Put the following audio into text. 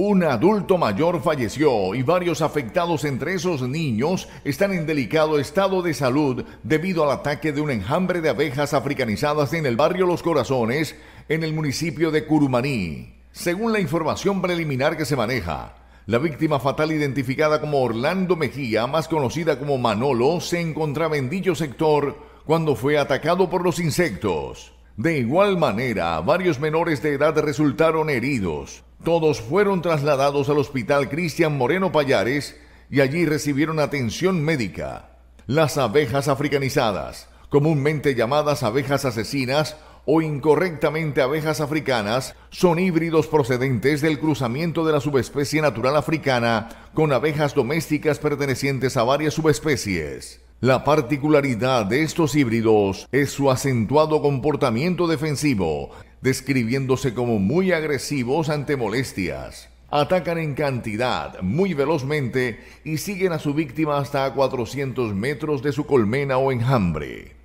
Un adulto mayor falleció y varios afectados, entre esos niños, están en delicado estado de salud debido al ataque de un enjambre de abejas africanizadas en el barrio Los Corazones, en el municipio de Curumaní. Según la información preliminar que se maneja, la víctima fatal identificada como Orlando Mejía, más conocida como Manolo, se encontraba en dicho sector cuando fue atacado por los insectos. De igual manera, varios menores de edad resultaron heridos. Todos fueron trasladados al hospital Cristian Moreno Payares y allí recibieron atención médica. Las abejas africanizadas, comúnmente llamadas abejas asesinas o incorrectamente abejas africanas, son híbridos procedentes del cruzamiento de la subespecie natural africana con abejas domésticas pertenecientes a varias subespecies. La particularidad de estos híbridos es su acentuado comportamiento defensivo, describiéndose como muy agresivos ante molestias. Atacan en cantidad, muy velozmente, y siguen a su víctima hasta 400 metros de su colmena o enjambre.